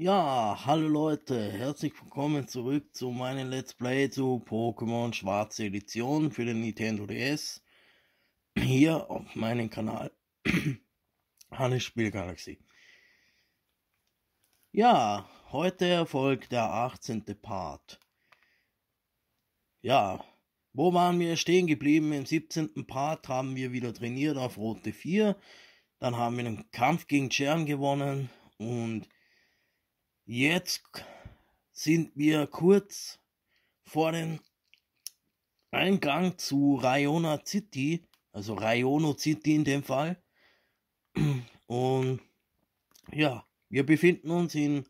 Ja, hallo Leute, herzlich willkommen zurück zu meinem Let's Play zu Pokémon Schwarze Edition für den Nintendo DS. Hier auf meinem Kanal Hannes Spielgalaxie. Ja, heute erfolgt der 18. Part. Ja, wo waren wir stehen geblieben? Im 17. Part haben wir wieder trainiert auf Rote 4. Dann haben wir den Kampf gegen Chern gewonnen und Jetzt sind wir kurz vor dem Eingang zu Rayona City, also Rayono City in dem Fall. Und ja, wir befinden uns in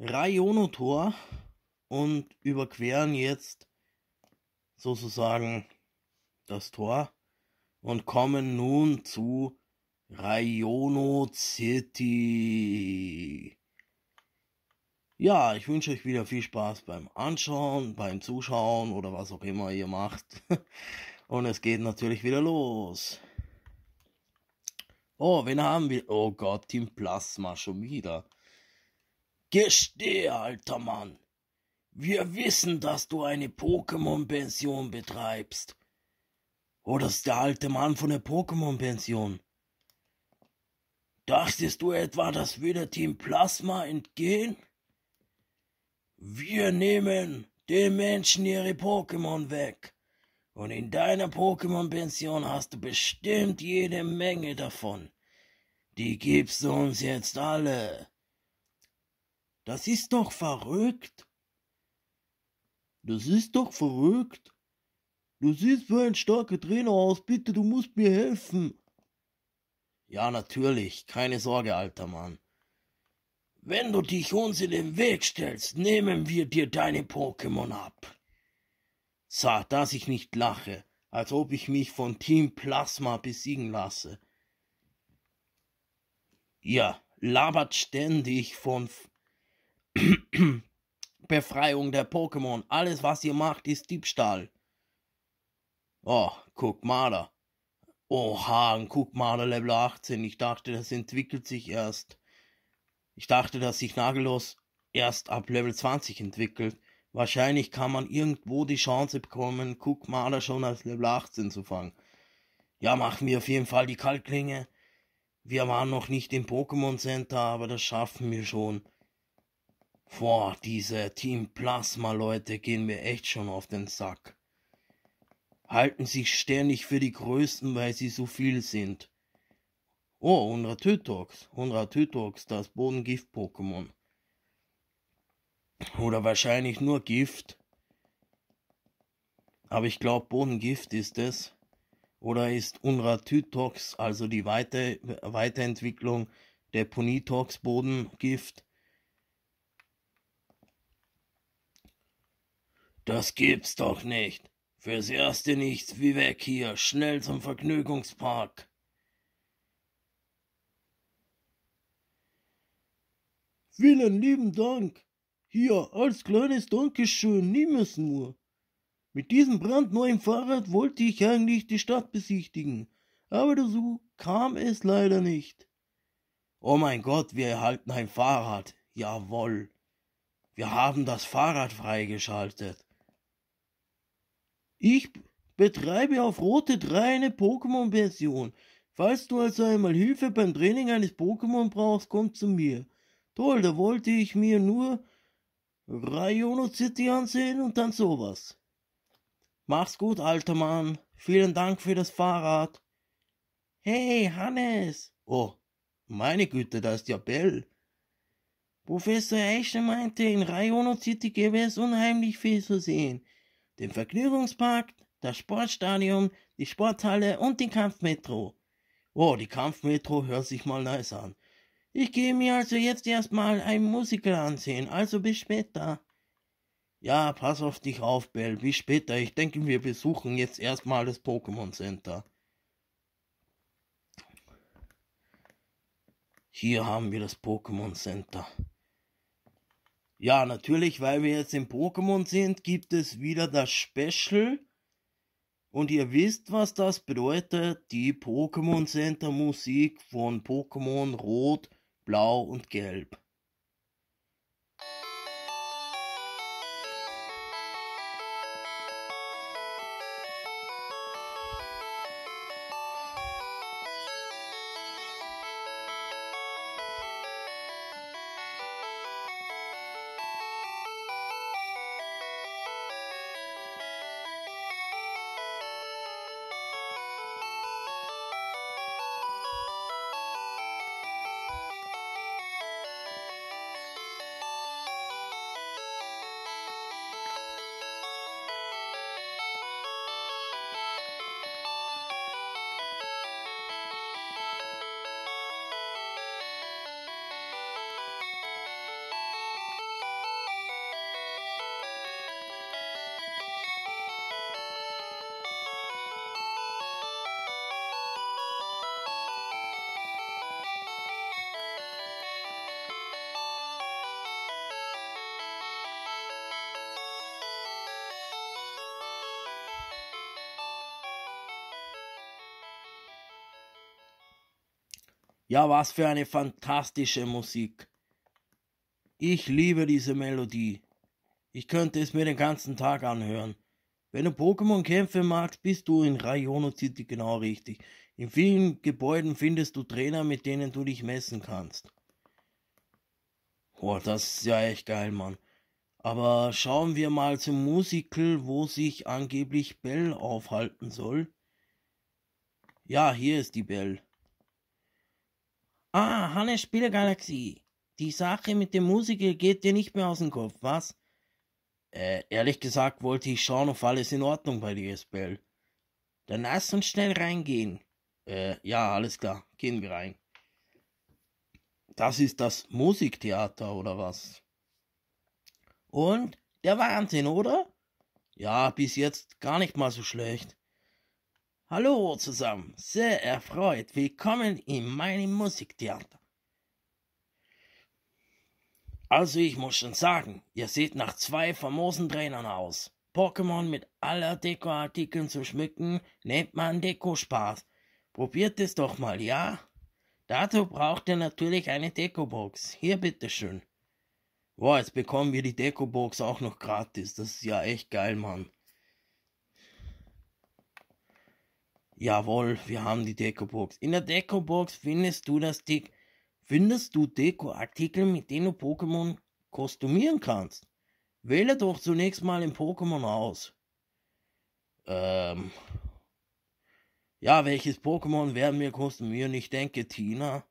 Rayono Tor und überqueren jetzt sozusagen das Tor und kommen nun zu Rayono City. Ja, ich wünsche euch wieder viel Spaß beim Anschauen, beim Zuschauen oder was auch immer ihr macht. Und es geht natürlich wieder los. Oh, wen haben wir? Oh Gott, Team Plasma schon wieder. Gestehe, alter Mann. Wir wissen, dass du eine Pokémon-Pension betreibst. Oder ist der alte Mann von der Pokémon-Pension. Dachtest du etwa, dass wir der Team Plasma entgehen? Wir nehmen den Menschen ihre Pokémon weg. Und in deiner Pokémon-Pension hast du bestimmt jede Menge davon. Die gibst du uns jetzt alle. Das ist doch verrückt. Das ist doch verrückt. Du siehst für ein starker Trainer aus. Bitte, du musst mir helfen. Ja, natürlich. Keine Sorge, alter Mann. Wenn du dich uns in den Weg stellst, nehmen wir dir deine Pokémon ab. Sag, dass ich nicht lache, als ob ich mich von Team Plasma besiegen lasse. Ja, labert ständig von Befreiung der Pokémon. Alles, was ihr macht, ist Diebstahl. Oh, guck mal da. Oha, ein guck mal da Level 18. Ich dachte, das entwickelt sich erst. Ich dachte, dass sich Nagellos erst ab Level 20 entwickelt. Wahrscheinlich kann man irgendwo die Chance bekommen, Cookmaler schon als Level 18 zu fangen. Ja, machen wir auf jeden Fall die Kaltklinge. Wir waren noch nicht im Pokémon Center, aber das schaffen wir schon. Boah, diese Team Plasma Leute gehen mir echt schon auf den Sack. Halten sich ständig für die Größten, weil sie so viel sind. Oh, unser Tytox. Unser Tytox, das Bodengift-Pokémon. Oder wahrscheinlich nur Gift. Aber ich glaube, Bodengift ist es. Oder ist Unratytox, also die Weite Weiterentwicklung der Ponytox Bodengift? Das gibt's doch nicht. Fürs Erste nichts wie weg hier. Schnell zum Vergnügungspark. Vielen lieben Dank. Hier, als kleines Dankeschön, nimm es nur. Mit diesem brandneuen Fahrrad wollte ich eigentlich die Stadt besichtigen, aber dazu kam es leider nicht. Oh mein Gott, wir erhalten ein Fahrrad. Jawohl. Wir haben das Fahrrad freigeschaltet. Ich betreibe auf rote 3 eine Pokémon-Version. Falls du also einmal Hilfe beim Training eines Pokémon brauchst, komm zu mir. Toll, da wollte ich mir nur Rayono City ansehen und dann sowas. Mach's gut, alter Mann. Vielen Dank für das Fahrrad. Hey, Hannes. Oh, meine Güte, da ist ja Bell. Professor Escher meinte, in Rayono City gäbe es unheimlich viel zu sehen. Den Vergnügungspark, das Sportstadion, die Sporthalle und die Kampfmetro. Oh, die Kampfmetro hört sich mal nice an. Ich gehe mir also jetzt erstmal ein Musical ansehen, also bis später. Ja, pass auf dich auf, Bell, bis später. Ich denke, wir besuchen jetzt erstmal das Pokémon Center. Hier haben wir das Pokémon Center. Ja, natürlich, weil wir jetzt im Pokémon sind, gibt es wieder das Special. Und ihr wisst, was das bedeutet. Die Pokémon Center Musik von Pokémon Rot Blau und Gelb. Ja, was für eine fantastische Musik. Ich liebe diese Melodie. Ich könnte es mir den ganzen Tag anhören. Wenn du Pokémon-Kämpfe magst, bist du in Rayono City genau richtig. In vielen Gebäuden findest du Trainer, mit denen du dich messen kannst. Boah, das ist ja echt geil, Mann. Aber schauen wir mal zum Musical, wo sich angeblich Bell aufhalten soll. Ja, hier ist die Bell. Ah, Hannes Spielergalaxie. Die Sache mit dem Musiker geht dir nicht mehr aus dem Kopf, was? Äh, ehrlich gesagt wollte ich schauen, ob alles in Ordnung bei dir ist, Bell. Dann lass uns schnell reingehen. Äh, ja, alles klar. Gehen wir rein. Das ist das Musiktheater, oder was? Und? Der Wahnsinn, oder? Ja, bis jetzt gar nicht mal so schlecht. Hallo zusammen, sehr erfreut, willkommen in meinem Musiktheater. Also ich muss schon sagen, ihr seht nach zwei famosen Trainern aus. Pokémon mit aller Dekoartikeln zu schmücken, nennt man Dekospaß. Probiert es doch mal, ja? Dazu braucht ihr natürlich eine Dekobox. Hier bitteschön. Boah, jetzt bekommen wir die Dekobox auch noch gratis. Das ist ja echt geil, Mann. Jawohl, wir haben die Deko-Box. In der Deko-Box findest du das Dek findest du Deko-Artikel, mit denen du Pokémon kostümieren kannst. Wähle doch zunächst mal ein Pokémon aus. Ähm ja, welches Pokémon werden wir kostümieren? Ich denke Tina.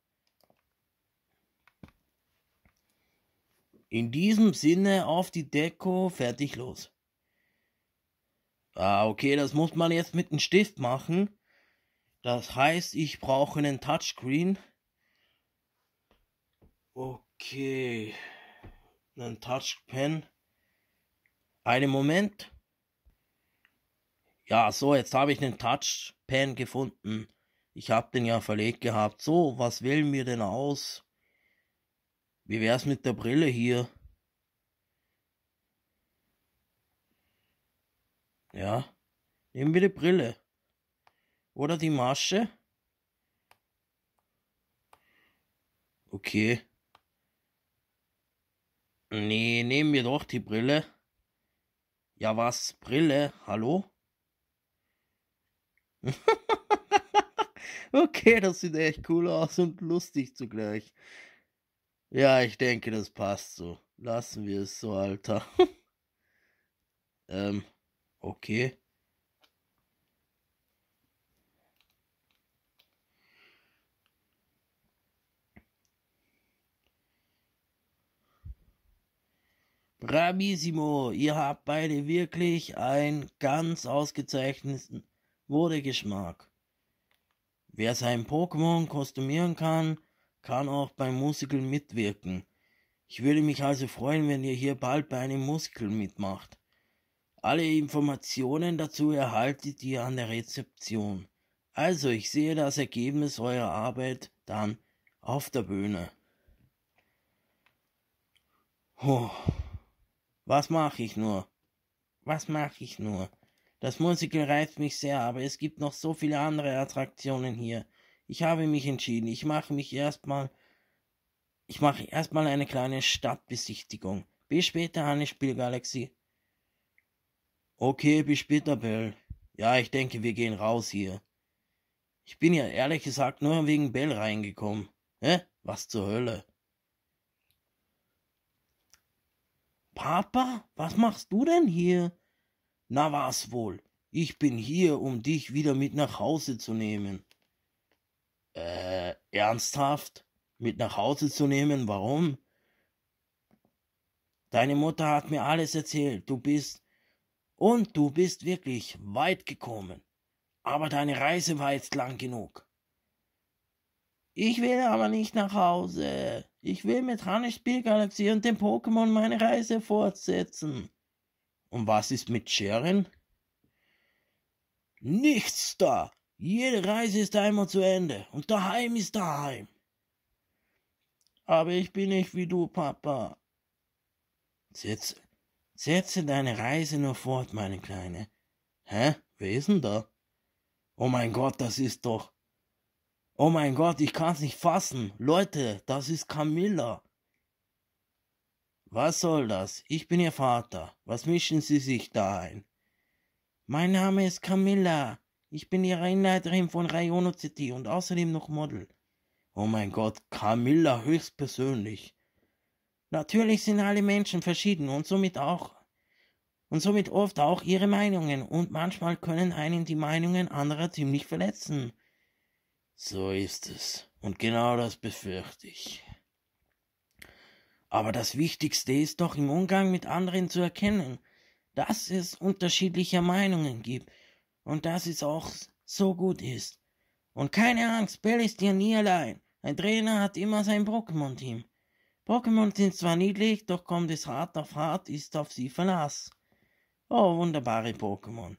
In diesem Sinne auf die Deko, fertig los. Ah, okay, das muss man jetzt mit einem Stift machen. Das heißt, ich brauche einen Touchscreen. Okay. Einen Touchpen. Einen Moment. Ja, so, jetzt habe ich einen Touchpen gefunden. Ich habe den ja verlegt gehabt. So, was wählen wir denn aus? Wie wär's mit der Brille hier? Ja. Nehmen wir die Brille. Oder die Masche. Okay. Nee, nehmen wir doch die Brille. Ja, was? Brille? Hallo? okay, das sieht echt cool aus und lustig zugleich. Ja, ich denke, das passt so. Lassen wir es so, Alter. ähm. Okay. Bravissimo, ihr habt beide wirklich einen ganz ausgezeichneten Modegeschmack. Wer sein Pokémon kostümieren kann, kann auch beim Musical mitwirken. Ich würde mich also freuen, wenn ihr hier bald bei einem Musical mitmacht. Alle Informationen dazu erhaltet ihr an der Rezeption. Also, ich sehe das Ergebnis eurer Arbeit dann auf der Bühne. Oh, was mache ich nur? Was mache ich nur? Das Musical reizt mich sehr, aber es gibt noch so viele andere Attraktionen hier. Ich habe mich entschieden, ich mache mich erstmal ich mache erstmal eine kleine Stadtbesichtigung. Bis später, Hannes Spielgalaxie. Okay, bis später, Bell. Ja, ich denke, wir gehen raus hier. Ich bin ja ehrlich gesagt nur wegen Bell reingekommen. Hä? Was zur Hölle? Papa, was machst du denn hier? Na was wohl, ich bin hier, um dich wieder mit nach Hause zu nehmen. Äh, ernsthaft? Mit nach Hause zu nehmen, warum? Deine Mutter hat mir alles erzählt. Du bist und du bist wirklich weit gekommen. Aber deine Reise war jetzt lang genug. Ich will aber nicht nach Hause. Ich will mit Hannes Spielgalaxie und dem Pokémon meine Reise fortsetzen. Und was ist mit Sharon? Nichts da. Jede Reise ist einmal zu Ende. Und daheim ist daheim. Aber ich bin nicht wie du, Papa. Jetzt Setze deine Reise nur fort, meine Kleine. Hä? Wer ist denn da? Oh mein Gott, das ist doch. Oh mein Gott, ich kann's nicht fassen. Leute, das ist Camilla. Was soll das? Ich bin Ihr Vater. Was mischen Sie sich da ein? Mein Name ist Camilla. Ich bin Ihre Inleiterin von Rayono City und außerdem noch Model. Oh mein Gott, Camilla höchstpersönlich. Natürlich sind alle Menschen verschieden und somit auch und somit oft auch ihre Meinungen und manchmal können einen die Meinungen anderer ziemlich verletzen. So ist es und genau das befürchte ich. Aber das Wichtigste ist doch im Umgang mit anderen zu erkennen, dass es unterschiedliche Meinungen gibt und dass es auch so gut ist. Und keine Angst, Bell ist ja nie allein. Ein Trainer hat immer sein Pokémon-Team. Pokémon sind zwar niedlich, doch kommt es hart auf hart, ist auf sie Verlass. Oh, wunderbare Pokémon.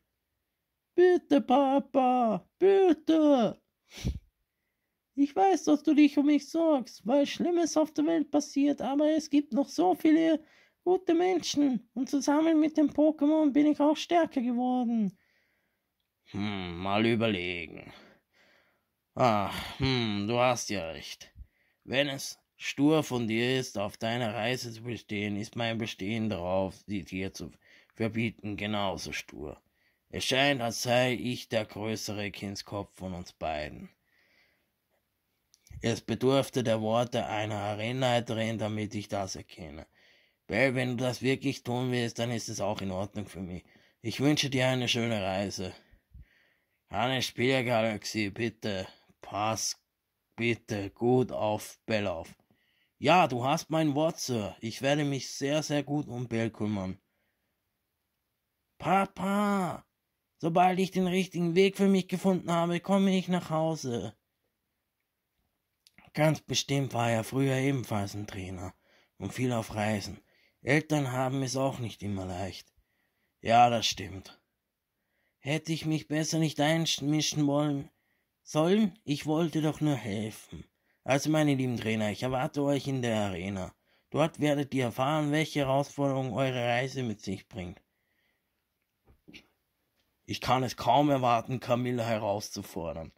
Bitte, Papa, bitte. Ich weiß, dass du dich um mich sorgst, weil Schlimmes auf der Welt passiert, aber es gibt noch so viele gute Menschen und zusammen mit dem Pokémon bin ich auch stärker geworden. Hm, mal überlegen. Ach, hm, du hast ja recht. Wenn es Stur von dir ist, auf deiner Reise zu bestehen, ist mein Bestehen darauf, sie dir zu verbieten, genauso stur. Es scheint, als sei ich der größere Kindskopf von uns beiden. Es bedurfte der Worte einer Arenaleiterin, damit ich das erkenne. Bell, wenn du das wirklich tun willst, dann ist es auch in Ordnung für mich. Ich wünsche dir eine schöne Reise. Hannes Spielgalaxie, bitte. Pass bitte gut auf Bell auf. Ja, du hast mein Wort, Sir. Ich werde mich sehr, sehr gut um Bell kümmern. Papa, sobald ich den richtigen Weg für mich gefunden habe, komme ich nach Hause. Ganz bestimmt war er früher ebenfalls ein Trainer und viel auf Reisen. Eltern haben es auch nicht immer leicht. Ja, das stimmt. Hätte ich mich besser nicht einmischen wollen sollen, ich wollte doch nur helfen. Also, meine lieben Trainer, ich erwarte euch in der Arena. Dort werdet ihr erfahren, welche Herausforderungen eure Reise mit sich bringt. Ich kann es kaum erwarten, Camilla herauszufordern.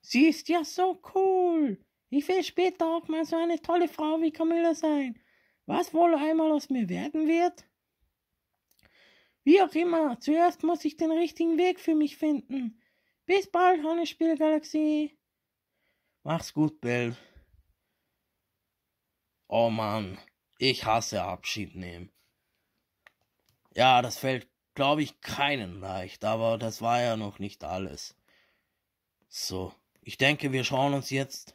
Sie ist ja so cool. Ich will später auch mal so eine tolle Frau wie Camilla sein. Was wohl einmal aus mir werden wird? Wie auch immer, zuerst muss ich den richtigen Weg für mich finden. Bis bald, Hannespielgalaxie. Mach's gut, Bill. Oh Mann, ich hasse Abschied nehmen. Ja, das fällt, glaube ich, keinen leicht, aber das war ja noch nicht alles. So, ich denke, wir schauen uns jetzt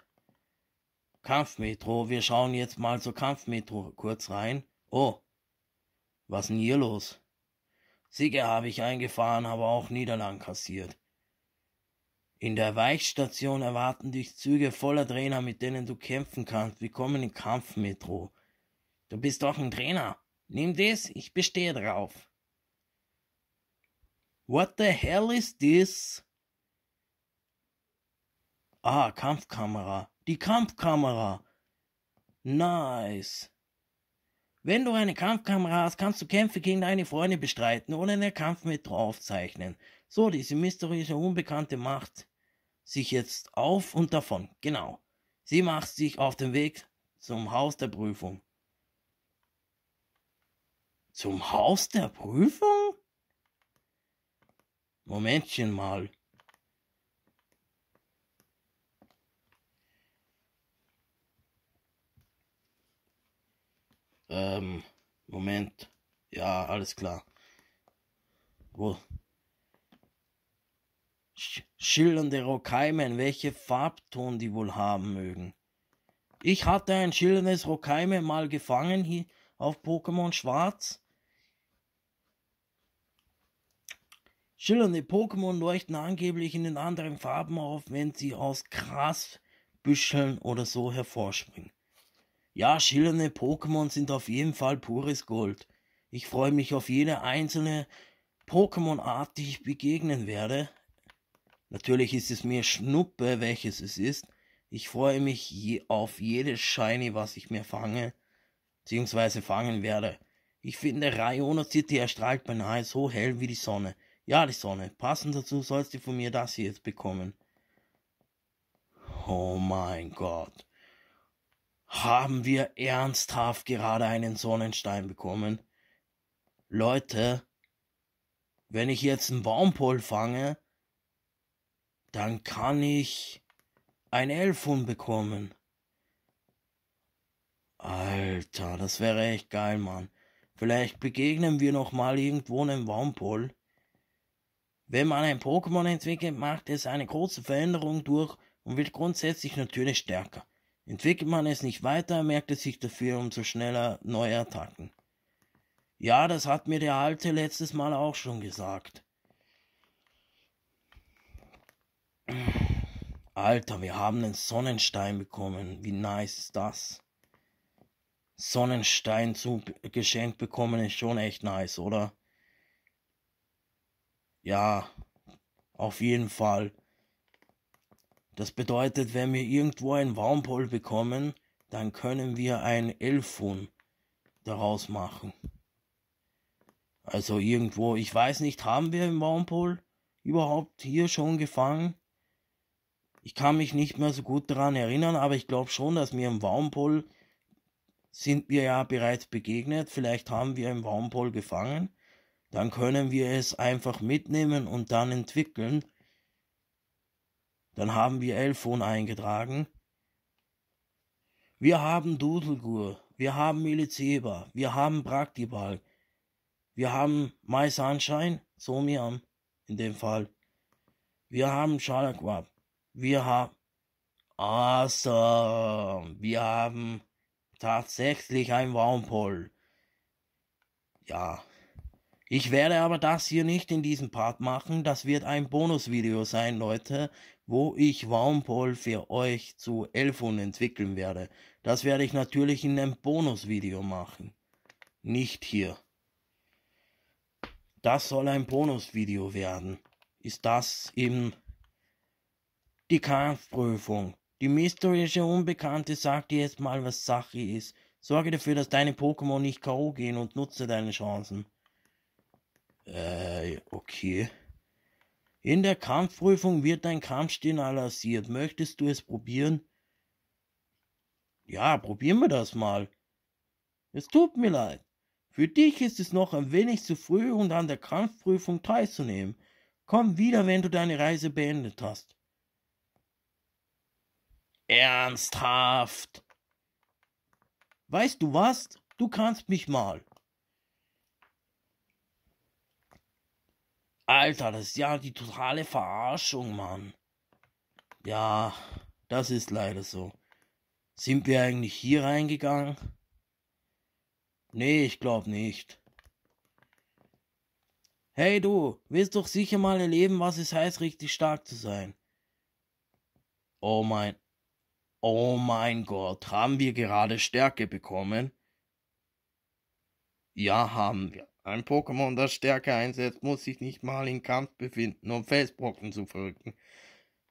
Kampfmetro, wir schauen jetzt mal zur Kampfmetro kurz rein. Oh, was ist denn hier los? Siege habe ich eingefahren, aber auch Niederlagen kassiert. In der Weichstation erwarten dich Züge voller Trainer, mit denen du kämpfen kannst. Willkommen im Kampfmetro. Du bist doch ein Trainer. Nimm das, ich bestehe drauf. What the hell is this? Ah, Kampfkamera. Die Kampfkamera. Nice. Wenn du eine Kampfkamera hast, kannst du Kämpfe gegen deine Freunde bestreiten oder einen Kampf mit aufzeichnen. So, diese mysteriöse, unbekannte Macht sich jetzt auf und davon. Genau. Sie macht sich auf den Weg zum Haus der Prüfung. Zum Haus der Prüfung? Momentchen mal. Ähm, Moment. Ja, alles klar. Wo, schillernde Rockeimen, welche Farbton die wohl haben mögen. Ich hatte ein schillerndes Rockeimen mal gefangen hier auf Pokémon Schwarz. Schillernde Pokémon leuchten angeblich in den anderen Farben auf, wenn sie aus Grasbüscheln oder so hervorspringen. Ja, schillernde Pokémon sind auf jeden Fall pures Gold. Ich freue mich auf jede einzelne Pokémon-Art, die ich begegnen werde, Natürlich ist es mir Schnuppe, welches es ist. Ich freue mich je auf jedes Shiny, was ich mir fange, beziehungsweise fangen werde. Ich finde, Rayona City erstrahlt beinahe so hell wie die Sonne. Ja, die Sonne. Passend dazu sollst du von mir das hier jetzt bekommen. Oh mein Gott. Haben wir ernsthaft gerade einen Sonnenstein bekommen? Leute, wenn ich jetzt einen Baumpol fange, dann kann ich ein Elfhund bekommen. Alter, das wäre echt geil, Mann. Vielleicht begegnen wir noch mal irgendwo einem Wampol. Wenn man ein Pokémon entwickelt, macht es eine große Veränderung durch und wird grundsätzlich natürlich stärker. Entwickelt man es nicht weiter, merkt es sich dafür umso schneller neue Attacken. Ja, das hat mir der Alte letztes Mal auch schon gesagt. Alter, wir haben einen Sonnenstein bekommen. Wie nice ist das? Sonnenstein zu geschenkt bekommen ist schon echt nice, oder? Ja, auf jeden Fall. Das bedeutet, wenn wir irgendwo ein Warmpol bekommen, dann können wir ein Elfun daraus machen. Also irgendwo, ich weiß nicht, haben wir im Warmpol überhaupt hier schon gefangen? Ich kann mich nicht mehr so gut daran erinnern, aber ich glaube schon, dass wir im Waumpol sind wir ja bereits begegnet. Vielleicht haben wir im Waumpol gefangen. Dann können wir es einfach mitnehmen und dann entwickeln. Dann haben wir Elfon eingetragen. Wir haben Dudelgur, wir haben Miliceba, wir haben Praktibal, wir haben Mais Sunshine, Somiam in dem Fall. Wir haben Shalakwab. Wir haben. Awesome! Wir haben tatsächlich ein Wormhole. Ja. Ich werde aber das hier nicht in diesem Part machen. Das wird ein Bonusvideo sein, Leute, wo ich Wormhole für euch zu Elfun entwickeln werde. Das werde ich natürlich in einem Bonusvideo machen. Nicht hier. Das soll ein Bonusvideo werden. Ist das im die Kampfprüfung. Die mysteriöse Unbekannte sagt dir jetzt mal, was Sache ist. Sorge dafür, dass deine Pokémon nicht K.O. gehen und nutze deine Chancen. Äh, okay. In der Kampfprüfung wird dein Kampfstil analysiert. Möchtest du es probieren? Ja, probieren wir das mal. Es tut mir leid. Für dich ist es noch ein wenig zu früh, um an der Kampfprüfung teilzunehmen. Komm wieder, wenn du deine Reise beendet hast. Ernsthaft. Weißt du was? Du kannst mich mal. Alter, das ist ja die totale Verarschung, Mann. Ja, das ist leider so. Sind wir eigentlich hier reingegangen? Nee, ich glaub nicht. Hey du, willst doch sicher mal erleben, was es heißt, richtig stark zu sein. Oh mein Oh mein Gott, haben wir gerade Stärke bekommen? Ja, haben wir. Ein Pokémon, das Stärke einsetzt, muss sich nicht mal in Kampf befinden, um Felsbrocken zu verrücken.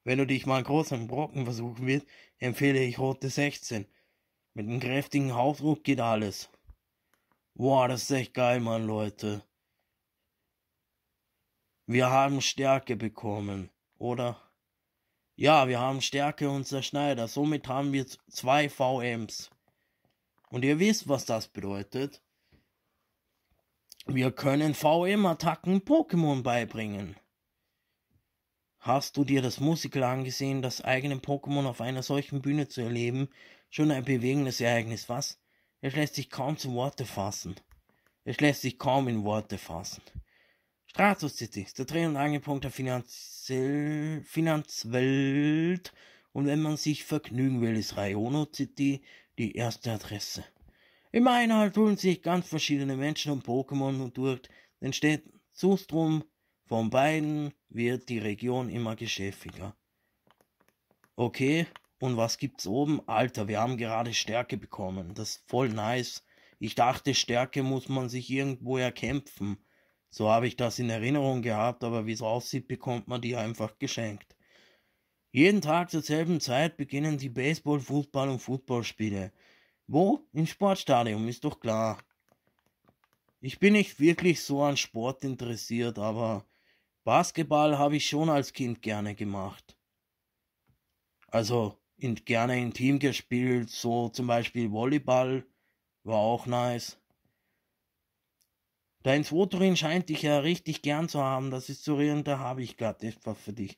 Wenn du dich mal groß im Brocken versuchen willst, empfehle ich Rote 16. Mit einem kräftigen Hausruck geht alles. Boah, das ist echt geil, Mann, Leute. Wir haben Stärke bekommen, oder? Ja, wir haben Stärke und Zerschneider. Somit haben wir zwei VMs. Und ihr wisst, was das bedeutet. Wir können VM-Attacken Pokémon beibringen. Hast du dir das Musical angesehen, das eigene Pokémon auf einer solchen Bühne zu erleben? Schon ein bewegendes Ereignis, was? Es lässt sich kaum zu Worte fassen. Es lässt sich kaum in Worte fassen. Stratus City ist der Dreh- und Angelpunkt der Finanziell Finanzwelt und wenn man sich vergnügen will, ist Rayono City die erste Adresse. Im Einhalt holen sich ganz verschiedene Menschen und Pokémon und durch den Städten Städtenzustrom von beiden wird die Region immer geschäfiger. Okay, und was gibt's oben? Alter, wir haben gerade Stärke bekommen. Das ist voll nice. Ich dachte, Stärke muss man sich irgendwo erkämpfen. So habe ich das in Erinnerung gehabt, aber wie es aussieht, bekommt man die einfach geschenkt. Jeden Tag zur selben Zeit beginnen die Baseball-, Fußball- und Footballspiele. Wo? Im Sportstadion, ist doch klar. Ich bin nicht wirklich so an Sport interessiert, aber Basketball habe ich schon als Kind gerne gemacht. Also in, gerne im Team gespielt, so zum Beispiel Volleyball war auch nice. Dein Svotorin scheint dich ja richtig gern zu haben. Das ist so rührend, da habe ich gerade etwas für dich.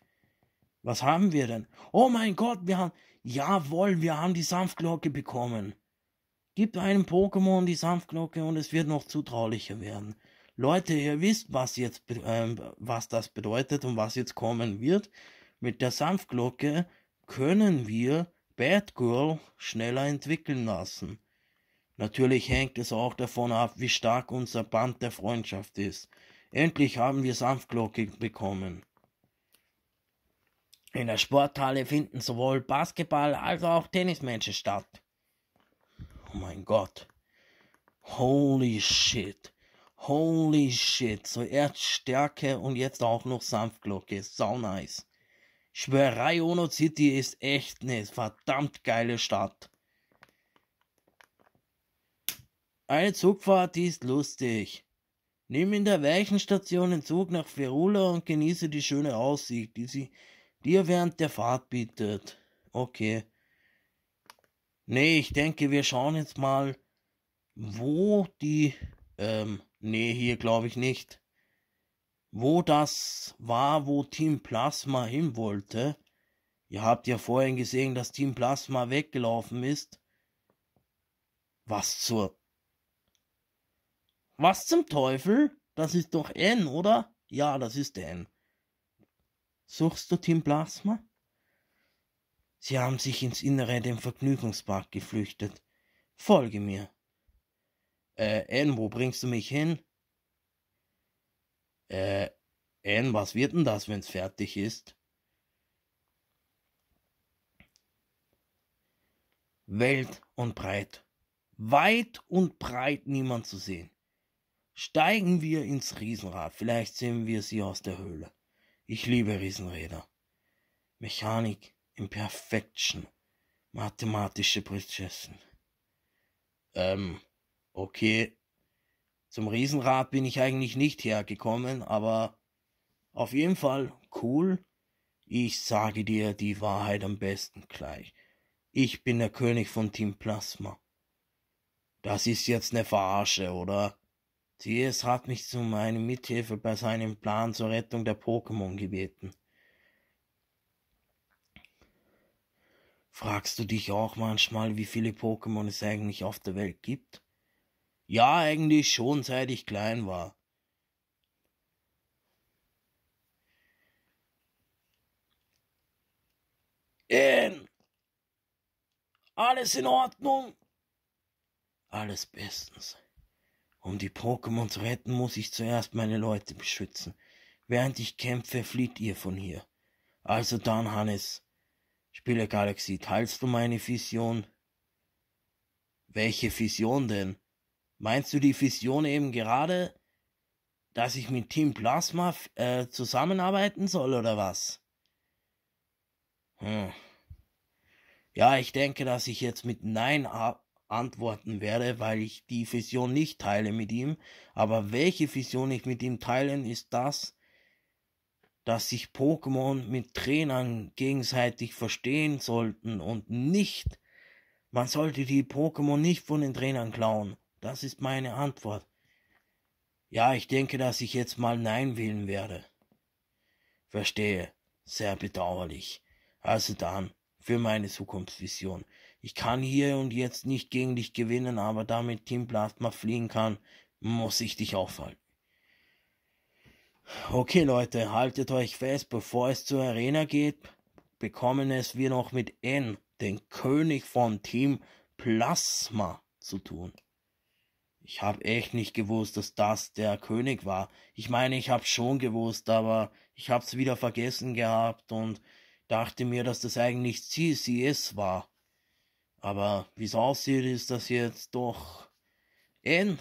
Was haben wir denn? Oh mein Gott, wir haben. Jawohl, wir haben die Sanftglocke bekommen. Gib einem Pokémon die Sanftglocke und es wird noch zutraulicher werden. Leute, ihr wisst, was jetzt, äh, was das bedeutet und was jetzt kommen wird. Mit der Sanftglocke können wir Batgirl schneller entwickeln lassen. Natürlich hängt es auch davon ab, wie stark unser Band der Freundschaft ist. Endlich haben wir Sanftglockig bekommen. In der Sporthalle finden sowohl Basketball als auch Tennismatches statt. Oh mein Gott. Holy shit. Holy shit. Zuerst Stärke und jetzt auch noch Sanftglocke. Sau nice. Schwerei Ono City ist echt eine verdammt geile Stadt. Eine Zugfahrt, die ist lustig. Nimm in der Weichenstation den Zug nach Ferula und genieße die schöne Aussicht, die sie dir während der Fahrt bietet. Okay. Nee, ich denke, wir schauen jetzt mal, wo die. Ähm, nee, hier glaube ich nicht. Wo das war, wo Team Plasma hin wollte. Ihr habt ja vorhin gesehen, dass Team Plasma weggelaufen ist. Was zur was zum Teufel? Das ist doch N, oder? Ja, das ist N. Suchst du Tim Plasma? Sie haben sich ins Innere dem Vergnügungspark geflüchtet. Folge mir. Äh, N, wo bringst du mich hin? Äh, N, was wird denn das, wenn's fertig ist? Welt und breit. Weit und breit niemand zu sehen. Steigen wir ins Riesenrad, vielleicht sehen wir sie aus der Höhle. Ich liebe Riesenräder. Mechanik in Perfection. Mathematische Prinzessin. Ähm, okay. Zum Riesenrad bin ich eigentlich nicht hergekommen, aber auf jeden Fall cool. Ich sage dir die Wahrheit am besten gleich. Ich bin der König von Team Plasma. Das ist jetzt ne Verarsche, oder? Dies hat mich zu meiner Mithilfe bei seinem Plan zur Rettung der Pokémon gebeten. Fragst du dich auch manchmal, wie viele Pokémon es eigentlich auf der Welt gibt? Ja, eigentlich schon, seit ich klein war. In. Alles in Ordnung? Alles bestens. Um die Pokémon zu retten, muss ich zuerst meine Leute beschützen. Während ich kämpfe, flieht ihr von hier. Also dann, Hannes. Spieler Galaxy, teilst du meine Vision? Welche Vision denn? Meinst du die Vision eben gerade, dass ich mit Team Plasma äh, zusammenarbeiten soll oder was? Hm. Ja, ich denke, dass ich jetzt mit Nein ab antworten werde, weil ich die Vision nicht teile mit ihm. Aber welche Vision ich mit ihm teilen, ist das, dass sich Pokémon mit Trainern gegenseitig verstehen sollten und nicht, man sollte die Pokémon nicht von den Trainern klauen. Das ist meine Antwort. Ja, ich denke, dass ich jetzt mal Nein wählen werde. Verstehe. Sehr bedauerlich. Also dann, für meine Zukunftsvision ich kann hier und jetzt nicht gegen dich gewinnen, aber damit Team Plasma fliegen kann, muss ich dich aufhalten. Okay Leute, haltet euch fest, bevor es zur Arena geht, bekommen es wir noch mit N, den König von Team Plasma, zu tun. Ich habe echt nicht gewusst, dass das der König war. Ich meine, ich habe schon gewusst, aber ich hab's wieder vergessen gehabt und dachte mir, dass das eigentlich CCS war. Aber wie es aussieht, ist das jetzt doch. N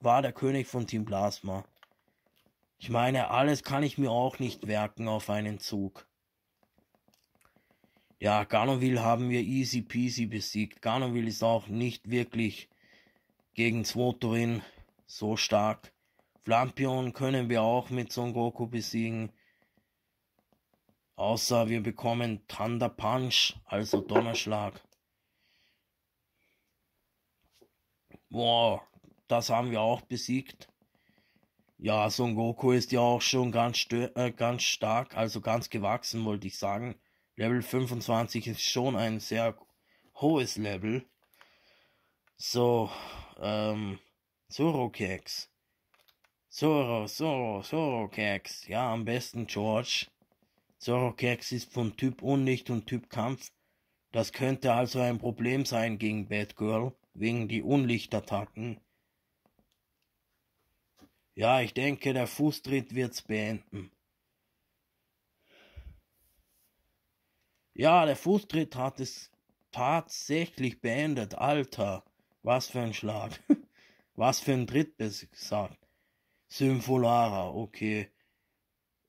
war der König von Team Plasma. Ich meine, alles kann ich mir auch nicht werken auf einen Zug. Ja, Ganoville haben wir easy peasy besiegt. Ganoville ist auch nicht wirklich gegen Zwotorin so stark. Flampion können wir auch mit Son Goku besiegen. Außer wir bekommen Thunder Punch, also Donnerschlag. boah, das haben wir auch besiegt. Ja, Son Goku ist ja auch schon ganz, äh, ganz stark, also ganz gewachsen, wollte ich sagen. Level 25 ist schon ein sehr hohes Level. So, ähm, Zorokex. Zoro, Zoro, Zorokex. Ja, am besten George. Zorokex ist von Typ Unlicht und Typ Kampf. Das könnte also ein Problem sein gegen Batgirl wegen die Unlichtattacken. Ja, ich denke, der Fußtritt wird's beenden. Ja, der Fußtritt hat es tatsächlich beendet. Alter, was für ein Schlag. was für ein Tritt, besser gesagt. Sympholara, okay.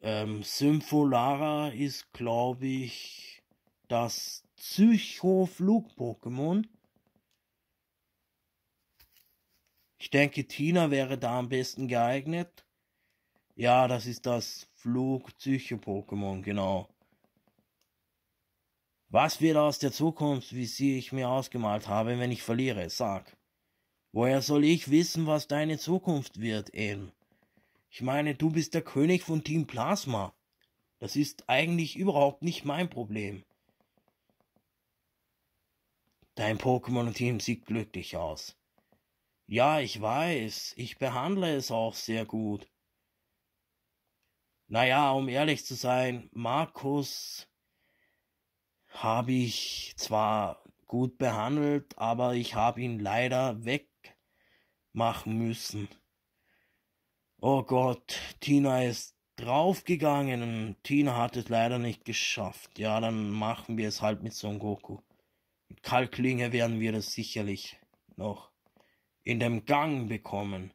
Ähm, Sympholara ist, glaube ich, das Psycho-Flug-Pokémon. Ich denke, Tina wäre da am besten geeignet. Ja, das ist das Flug-Psycho-Pokémon, genau. Was wird aus der Zukunft, wie sie ich mir ausgemalt habe, wenn ich verliere? Sag. Woher soll ich wissen, was deine Zukunft wird, El? Ich meine, du bist der König von Team Plasma. Das ist eigentlich überhaupt nicht mein Problem. Dein Pokémon-Team sieht glücklich aus. Ja, ich weiß, ich behandle es auch sehr gut. Naja, um ehrlich zu sein, Markus habe ich zwar gut behandelt, aber ich habe ihn leider wegmachen müssen. Oh Gott, Tina ist draufgegangen und Tina hat es leider nicht geschafft. Ja, dann machen wir es halt mit Son Goku. Mit Kalklinge werden wir das sicherlich noch in dem Gang bekommen.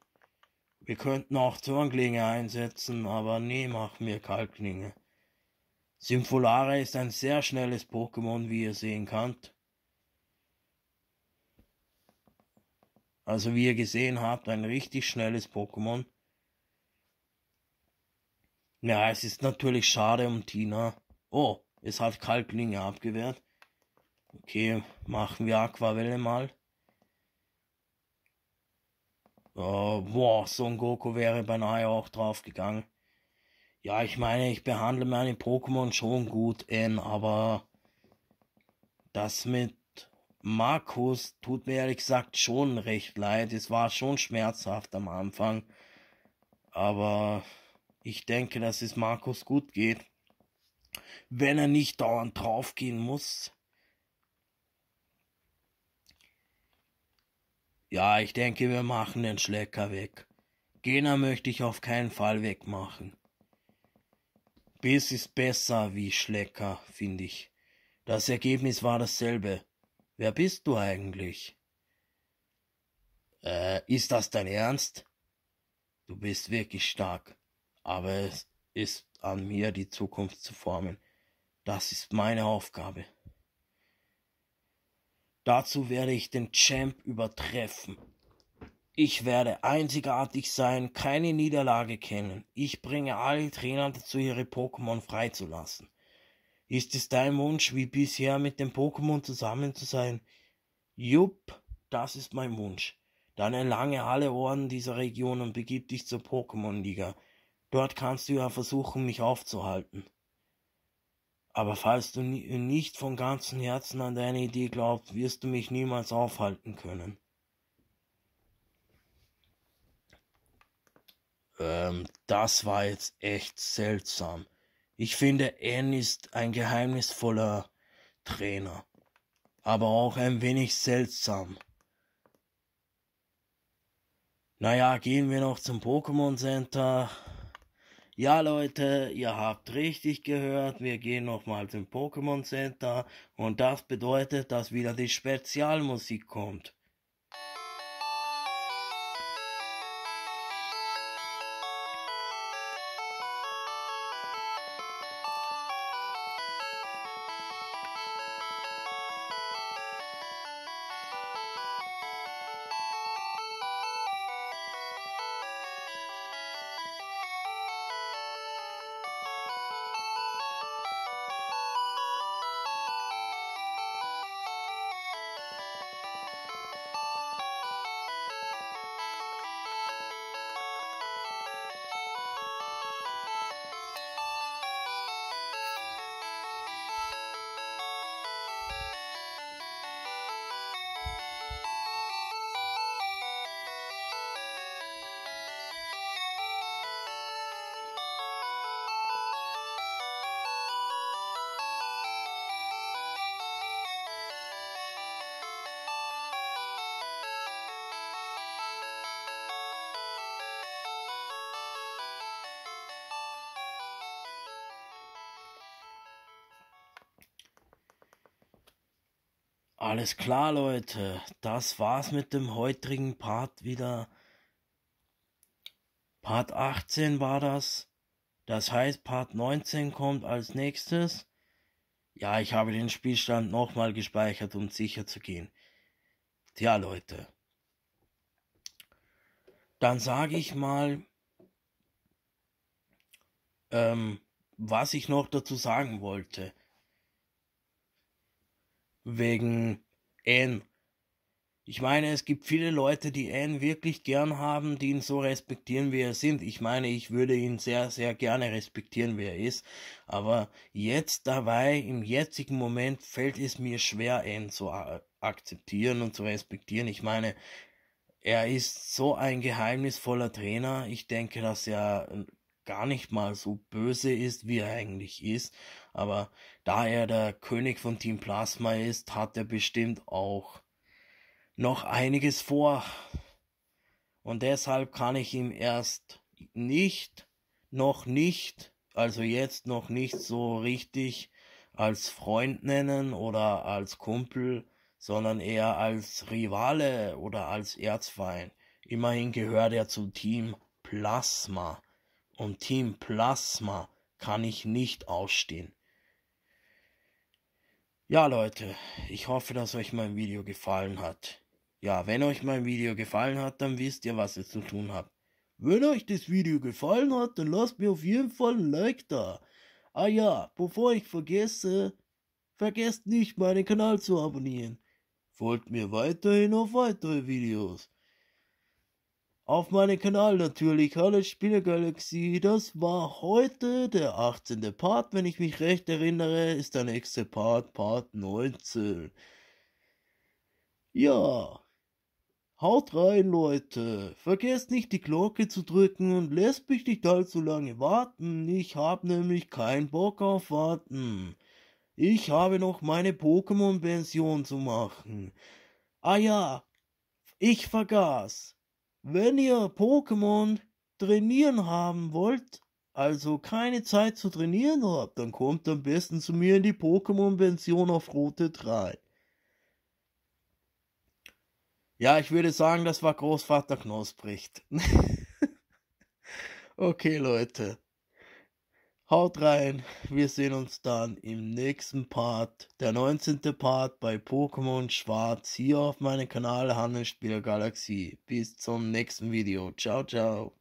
Wir könnten auch Zornklinge einsetzen, aber nee, mach mir Kalklinge. Sympholare ist ein sehr schnelles Pokémon, wie ihr sehen könnt. Also wie ihr gesehen habt, ein richtig schnelles Pokémon. Ja, es ist natürlich schade um Tina. Oh, es hat Kalklinge abgewehrt. Okay, machen wir Aquavelle mal. Oh, boah, Son Goku wäre beinahe auch draufgegangen. Ja, ich meine, ich behandle meine Pokémon schon gut, N, aber das mit Markus tut mir ehrlich gesagt schon recht leid. Es war schon schmerzhaft am Anfang. Aber ich denke, dass es Markus gut geht. Wenn er nicht dauernd draufgehen muss. Ja, ich denke, wir machen den Schlecker weg. Gena möchte ich auf keinen Fall wegmachen. Biss ist besser wie Schlecker, finde ich. Das Ergebnis war dasselbe. Wer bist du eigentlich? Äh, ist das dein Ernst? Du bist wirklich stark, aber es ist an mir, die Zukunft zu formen. Das ist meine Aufgabe. Dazu werde ich den Champ übertreffen. Ich werde einzigartig sein, keine Niederlage kennen. Ich bringe alle Trainer dazu, ihre Pokémon freizulassen. Ist es dein Wunsch, wie bisher mit dem Pokémon zusammen zu sein? Jupp, das ist mein Wunsch. Dann erlange alle Ohren dieser Region und begib dich zur Pokémon-Liga. Dort kannst du ja versuchen, mich aufzuhalten. Aber falls du nicht von ganzem Herzen an deine Idee glaubst, wirst du mich niemals aufhalten können. Ähm, das war jetzt echt seltsam. Ich finde, Anne ist ein geheimnisvoller Trainer, aber auch ein wenig seltsam. Naja, gehen wir noch zum Pokémon Center. Ja, Leute, ihr habt richtig gehört. Wir gehen nochmals im Pokémon Center. Und das bedeutet, dass wieder die Spezialmusik kommt. Alles klar, Leute. Das war's mit dem heutigen Part wieder. Part 18 war das. Das heißt, Part 19 kommt als nächstes. Ja, ich habe den Spielstand nochmal gespeichert, um sicher zu gehen. Tja, Leute. Dann sage ich mal, ähm, was ich noch dazu sagen wollte wegen Anne. Ich meine, es gibt viele Leute, die Anne wirklich gern haben, die ihn so respektieren, wie er sind. Ich meine, ich würde ihn sehr, sehr gerne respektieren, wie er ist. Aber jetzt dabei, im jetzigen Moment, fällt es mir schwer, Anne zu akzeptieren und zu respektieren. Ich meine, er ist so ein geheimnisvoller Trainer. Ich denke, dass er gar nicht mal so böse ist, wie er eigentlich ist. Aber da er der König von Team Plasma ist, hat er bestimmt auch noch einiges vor. Und deshalb kann ich ihm erst nicht, noch nicht, also jetzt noch nicht so richtig als Freund nennen oder als Kumpel, sondern eher als Rivale oder als Erzfeind. Immerhin gehört er zum Team Plasma und Team Plasma kann ich nicht ausstehen. Ja Leute, ich hoffe, dass euch mein Video gefallen hat. Ja, wenn euch mein Video gefallen hat, dann wisst ihr, was ihr zu tun habt. Wenn euch das Video gefallen hat, dann lasst mir auf jeden Fall ein Like da. Ah ja, bevor ich vergesse, vergesst nicht meinen Kanal zu abonnieren. Folgt mir weiterhin auf weitere Videos auf meinem Kanal natürlich. Hallo Spielergalaxie, das war heute der 18. Part, wenn ich mich recht erinnere, ist der nächste Part, Part 19. Ja, haut rein Leute, vergesst nicht die Glocke zu drücken und lässt mich nicht allzu lange warten, ich habe nämlich keinen Bock auf Warten. Ich habe noch meine Pokémon-Pension zu machen. Ah ja, ich vergaß. Wenn ihr Pokémon trainieren haben wollt, also keine Zeit zu trainieren habt, dann kommt am besten zu mir in die Pokémon-Pension auf Rote 3. Ja, ich würde sagen, das war Großvater Knospricht. okay, Leute. Haut rein, wir sehen uns dann im nächsten Part, der 19. Part bei Pokémon Schwarz hier auf meinem Kanal Handelsspieler Galaxie. Bis zum nächsten Video. Ciao, ciao.